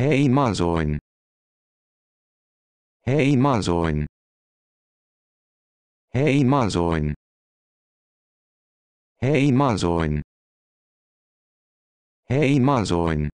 Hey Mazoin. Hey Mazoin. Hey Mazoin. Hey Mazoin. Hey Mazoin.